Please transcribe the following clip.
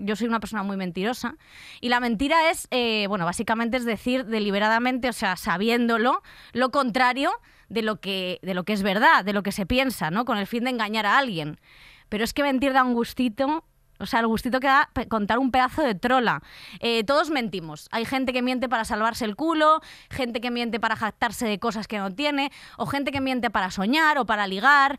yo soy una persona muy mentirosa. Y la mentira es, eh, bueno, básicamente es decir deliberadamente, o sea, sabiéndolo, lo contrario de lo, que, de lo que es verdad, de lo que se piensa, ¿no? Con el fin de engañar a alguien. Pero es que mentir da un gustito o sea, el gustito que da contar un pedazo de trola. Eh, todos mentimos. Hay gente que miente para salvarse el culo, gente que miente para jactarse de cosas que no tiene, o gente que miente para soñar o para ligar,